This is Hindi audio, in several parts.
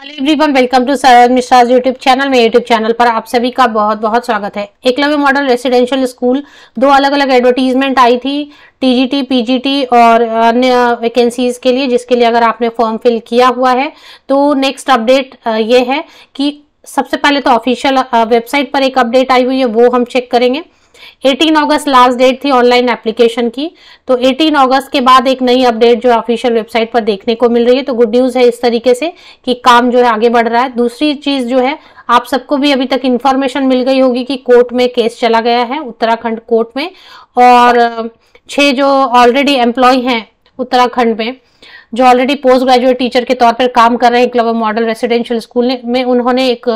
Hello everyone welcome to Sharad Mishra YouTube channel में यूट्यूब चैनल पर आप सभी का बहुत बहुत स्वागत है एकलव्य मॉडल रेसिडेंशियल स्कूल दो अलग अलग एडवर्टीजमेंट आई थी टीजीटी पीजीटी और अन्य वैकेंसीज के लिए जिसके लिए अगर आपने फॉर्म फिल किया हुआ है तो नेक्स्ट अपडेट ये है कि सबसे पहले तो ऑफिशियल वेबसाइट पर एक अपडेट आई हुई है वो हम चेक करेंगे 18 अगस्त लास्ट डेट थी ऑनलाइन एप्लीकेशन की तो 18 अगस्त के बाद एक नई अपडेट जो ऑफिशियल वेबसाइट पर देखने को मिल रही है तो गुड न्यूज है इस तरीके से कि काम जो है आगे बढ़ रहा है दूसरी चीज जो है आप सबको भी अभी तक इन्फॉर्मेशन मिल गई होगी कि कोर्ट में केस चला गया है उत्तराखंड कोर्ट में और छः जो ऑलरेडी एम्प्लॉय हैं उत्तराखंड में जो ऑलरेडी पोस्ट ग्रेजुएट टीचर के तौर पर काम कर रहे हैं क्लब मॉडल रेसिडेंशियल स्कूल में उन्होंने एक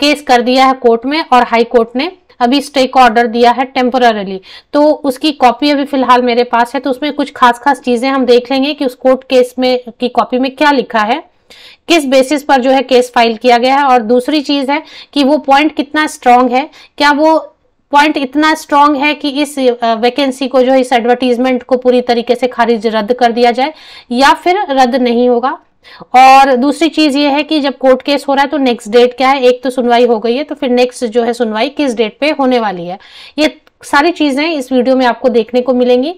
केस कर दिया है कोर्ट में और हाई कोर्ट ने अभी स्टेक ऑर्डर दिया है टेम्पोरली तो उसकी कॉपी अभी फिलहाल मेरे पास है तो उसमें कुछ खास खास चीज़ें हम देख लेंगे कि उस कोर्ट केस में की कॉपी में क्या लिखा है किस बेसिस पर जो है केस फाइल किया गया है और दूसरी चीज़ है कि वो पॉइंट कितना स्ट्रांग है क्या वो पॉइंट इतना स्ट्रांग है कि इस वैकेंसी को जो है इस एडवर्टीजमेंट को पूरी तरीके से खारिज रद्द कर दिया जाए या फिर रद्द नहीं होगा और दूसरी चीज़ ये है कि जब कोर्ट केस हो रहा है तो नेक्स्ट डेट क्या है एक तो सुनवाई हो गई है तो फिर नेक्स्ट जो है सुनवाई किस डेट पे होने वाली है ये सारी चीज़ें इस वीडियो में आपको देखने को मिलेंगी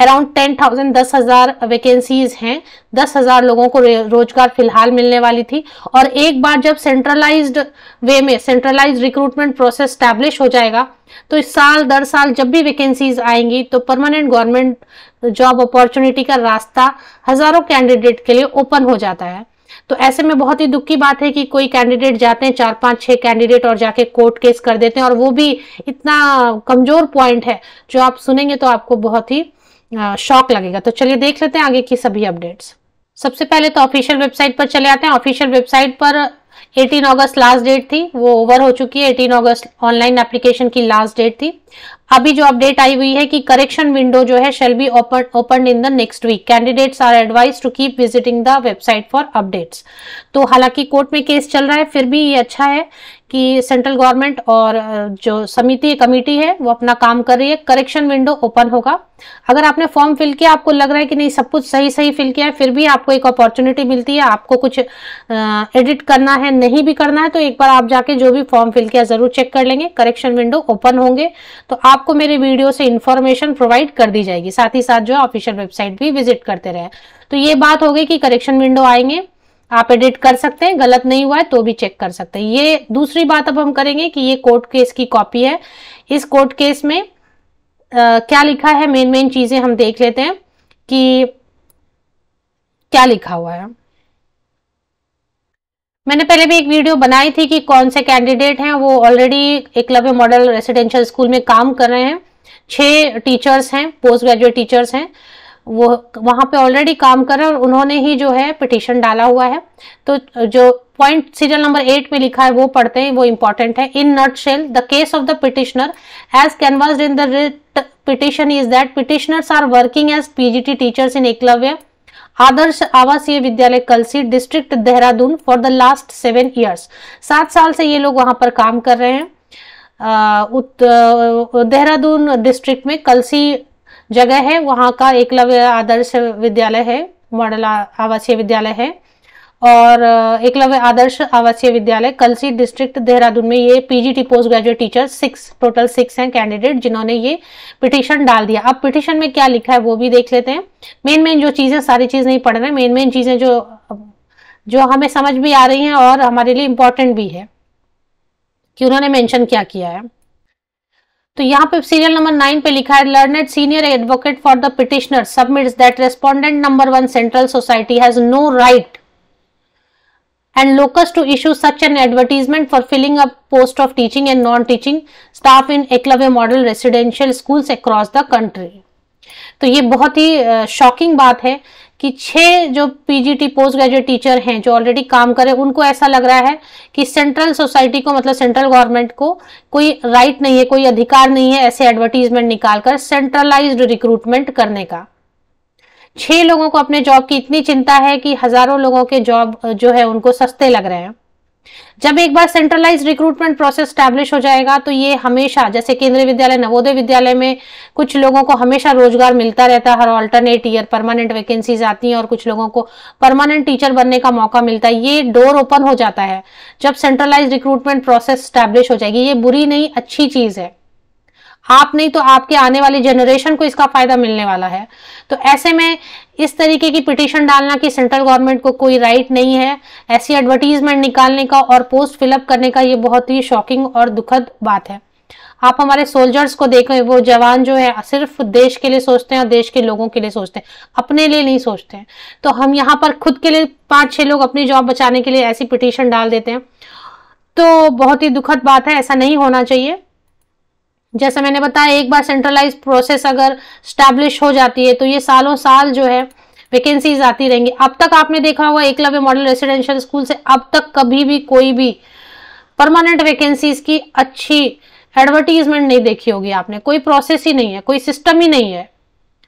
अराउंड टेन थाउजेंड दस हज़ार वैकेंसीज हैं दस हज़ार लोगों को रोजगार फिलहाल मिलने वाली थी और एक बार जब सेंट्रलाइज्ड वे में सेंट्रलाइज्ड रिक्रूटमेंट प्रोसेस स्टैब्लिश हो जाएगा तो इस साल दर साल जब भी वैकेंसीज आएंगी तो परमानेंट गवर्नमेंट जॉब अपॉर्चुनिटी का रास्ता हज़ारों कैंडिडेट के लिए ओपन हो जाता है तो ऐसे में बहुत ही दुख की बात है कि कोई कैंडिडेट जाते हैं चार पांच छह कैंडिडेट और जाके कोर्ट केस कर देते हैं और वो भी इतना कमजोर पॉइंट है जो आप सुनेंगे तो आपको बहुत ही शॉक लगेगा तो चलिए देख लेते हैं आगे की सभी अपडेट्स सबसे पहले तो ऑफिशियल वेबसाइट पर चले आते हैं ऑफिशियल वेबसाइट पर 18 अगस्त लास्ट डेट थी वो ओवर हो चुकी है 18 अगस्त ऑनलाइन एप्लीकेशन की लास्ट डेट थी अभी जो अपडेट आई हुई है कि करेक्शन विंडो जो है shall be open in the next week candidates are advise to keep visiting the website for updates तो हालांकि कोर्ट में केस चल रहा है फिर भी ये अच्छा है कि सेंट्रल गवर्नमेंट और जो समिति कमेटी है वो अपना काम कर रही है करेक्शन विंडो ओपन होगा अगर आपने फॉर्म फिल किया आपको लग रहा है कि नहीं सब कुछ सही सही फिल किया है फिर भी आपको एक अपॉर्चुनिटी मिलती है आपको कुछ एडिट करना है नहीं भी करना है तो एक बार आप जाके जो भी फॉर्म फिल किया जरूर चेक कर लेंगे करेक्शन विंडो ओपन होंगे तो आपको मेरे वीडियो से इन्फॉर्मेशन प्रोवाइड कर दी जाएगी साथ ही साथ जो है ऑफिशियल वेबसाइट भी विजिट करते रहे तो ये बात हो गई कि करेक्शन विंडो आएंगे आप एडिट कर सकते हैं गलत नहीं हुआ है तो भी चेक कर सकते हैं ये दूसरी बात अब हम करेंगे कि ये कोर्ट केस की कॉपी है इस कोर्ट केस में आ, क्या लिखा है मेन मेन चीजें हम देख लेते हैं कि क्या लिखा हुआ है मैंने पहले भी एक वीडियो बनाई थी कि कौन से कैंडिडेट हैं वो already Eklavya model residential school में काम कर रहे हैं छः टीचर्स हैं पोस्ट ग्रेजुएट टीचर्स हैं वो वहाँ पे ऑलरेडी काम कर रहे हैं और उन्होंने ही जो है पिटिशन डाला हुआ है तो जो पॉइंट सीरियल नंबर एट में लिखा है वो पढ़ते हैं वो इंपॉर्टेंट है in nutshell the case of the petitioner as canvassed in the writ petition is that petitioners are working as PGT teachers in Eklavya Adarsh Awasiya Vidyalaya Kalsi district Dehradun for the last seven years सात साल से ये लोग वहां पर काम कर रहे हैं देहरादून डिस्ट्रिक्ट में कलसी जगह है वहाँ का एकलव्य आदर्श विद्यालय है मॉडल आवासीय विद्यालय है और एकलव्य आदर्श आवासीय विद्यालय कलसी डिस्ट्रिक्ट देहरादून में ये PGT post graduate teacher six total six हैं कैंडिडेट जिन्होंने ये पिटिशन डाल दिया अब पिटिशन में क्या लिखा है वो भी देख लेते हैं मेन मेन जो चीज़ें सारी चीज़ नहीं पढ़ रहे मेन मेन चीज़ें जो जो हमें समझ भी आ रही हैं और हमारे लिए इम्पोर्टेंट भी है कि उन्होंने मैंशन क्या किया है तो यहाँ पे सीरियल नंबर नाइन पे लिखा है learned senior advocate for the petitioner submits that respondent number one central society has no right and locus to issue such an advertisement for filling up post of teaching and non-teaching staff in Eklavya model residential schools across the country. तो ये बहुत ही शॉकिंग बात है कि छः जो पीजीटी पोस्ट ग्रेजुएट टीचर हैं जो ऑलरेडी काम करें उनको ऐसा लग रहा है कि सेंट्रल सोसाइटी को मतलब सेंट्रल गवर्नमेंट को कोई राइट नहीं है कोई अधिकार नहीं है ऐसे एडवर्टीजमेंट निकालकर सेंट्रलाइज्ड रिक्रूटमेंट करने का छह लोगों को अपने जॉब की इतनी चिंता है कि हजारों लोगों के जॉब जो है उनको सस्ते लग रहे हैं जब एक बार सेंट्रलाइज रिक्रूटमेंट प्रोसेस स्टैब्लिश हो जाएगा तो ये हमेशा जैसे केंद्रीय विद्यालय नवोदय विद्यालय में कुछ लोगों को हमेशा रोजगार मिलता रहता है हर ऑल्टरनेट ईयर परमानेंट वैकेंसीज आती हैं और कुछ लोगों को परमानेंट टीचर बनने का मौका मिलता है ये डोर ओपन हो जाता है जब सेंट्रलाइज रिक्रूटमेंट प्रोसेस स्टैब्लिश हो जाएगी ये बुरी नहीं अच्छी चीज है आप नहीं तो आपके आने वाली जनरेशन को इसका फायदा मिलने वाला है तो ऐसे में इस तरीके की पिटिशन डालना कि सेंट्रल गवर्नमेंट को कोई राइट नहीं है ऐसी एडवर्टीजमेंट निकालने का और पोस्ट फिलअप करने का ये बहुत ही शॉकिंग और दुखद बात है आप हमारे सोल्जर्स को देखें वो जवान जो है सिर्फ देश के लिए सोचते हैं और देश के लोगों के लिए सोचते हैं अपने लिए नहीं सोचते हैं तो हम यहाँ पर खुद के लिए पांच छह लोग अपनी जॉब बचाने के लिए ऐसी पिटिशन डाल देते हैं तो बहुत ही दुखद बात है ऐसा नहीं होना चाहिए जैसा मैंने बताया एक बार सेंट्रलाइज प्रोसेस अगर स्टैब्लिश हो जाती है तो ये सालों साल जो है वैकेंसीज आती रहेंगी अब तक आपने देखा होगा एकलव्य मॉडल रेसिडेंशियल स्कूल से अब तक कभी भी कोई भी परमानेंट वैकेंसीज की अच्छी एडवर्टीजमेंट नहीं देखी होगी आपने कोई प्रोसेस ही नहीं है कोई सिस्टम ही नहीं है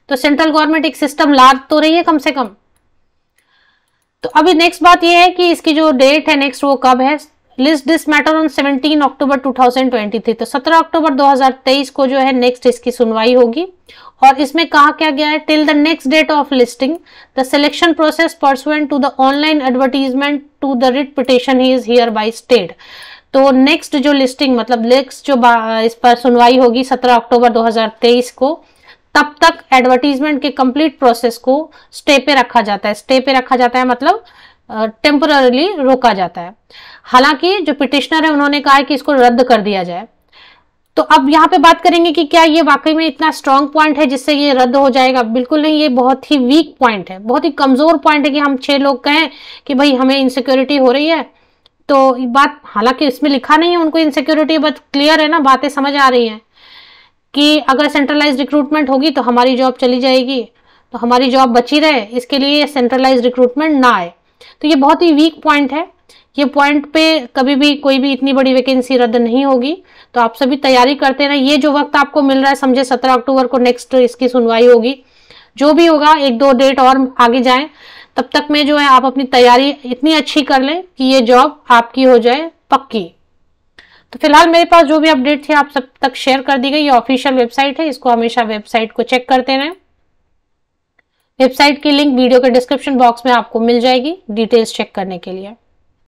तो सेंट्रल गवर्नमेंट एक सिस्टम ला तो रही है कम से कम तो अभी नेक्स्ट बात यह है कि इसकी जो डेट है नेक्स्ट वो कब है list this matter on 17 October 2023 तो 17 अक्टूबर 2023 को जो है नेक्स्ट इसकी सुनवाई होगी और इसमें कहा क्या गया है till the next date of listing the selection process pursuant to the online advertisement to the writ petition ही इज हियर बाई स्टेट तो नेक्स्ट जो लिस्टिंग मतलब नेक्स्ट जो इस पर सुनवाई होगी 17 अक्टूबर 2023 को तब तक एडवर्टीजमेंट के कंप्लीट प्रोसेस को स्टे पे रखा जाता है स्टे पे रखा जाता है मतलब टेम्पररीली रोका जाता है हालांकि जो पिटिशनर है उन्होंने कहा है कि इसको रद्द कर दिया जाए तो अब यहाँ पे बात करेंगे कि क्या ये वाकई में इतना स्ट्रांग पॉइंट है जिससे ये रद्द हो जाएगा बिल्कुल नहीं ये बहुत ही वीक पॉइंट है बहुत ही कमजोर पॉइंट है कि हम छह लोग कहें कि भाई हमें इनसिक्योरिटी हो रही है तो बात हालांकि इसमें लिखा नहीं है उनको इनसिक्योरिटी बट क्लियर है ना बातें समझ आ रही है कि अगर सेंट्रलाइज रिक्रूटमेंट होगी तो हमारी जॉब चली जाएगी तो हमारी जॉब बची रहे इसके लिए सेंट्रलाइज रिक्रूटमेंट ना आए तो ये बहुत ही वीक पॉइंट है ये पॉइंट पे कभी भी कोई भी इतनी बड़ी वैकेंसी रद्द नहीं होगी तो आप सभी तैयारी करते रहे ये जो वक्त आपको मिल रहा है समझे सत्रह अक्टूबर को नेक्स्ट इसकी सुनवाई होगी जो भी होगा एक दो डेट और आगे जाए तब तक में जो है आप अपनी तैयारी इतनी अच्छी कर लें कि ये जॉब आपकी हो जाए पक्की तो फिलहाल मेरे पास जो भी अपडेट थे आप सब तक शेयर कर दी गई ये ऑफिशियल वेबसाइट है इसको हमेशा वेबसाइट को चेक करते रहें वेबसाइट की लिंक वीडियो के डिस्क्रिप्शन बॉक्स में आपको मिल जाएगी डिटेल्स चेक करने के लिए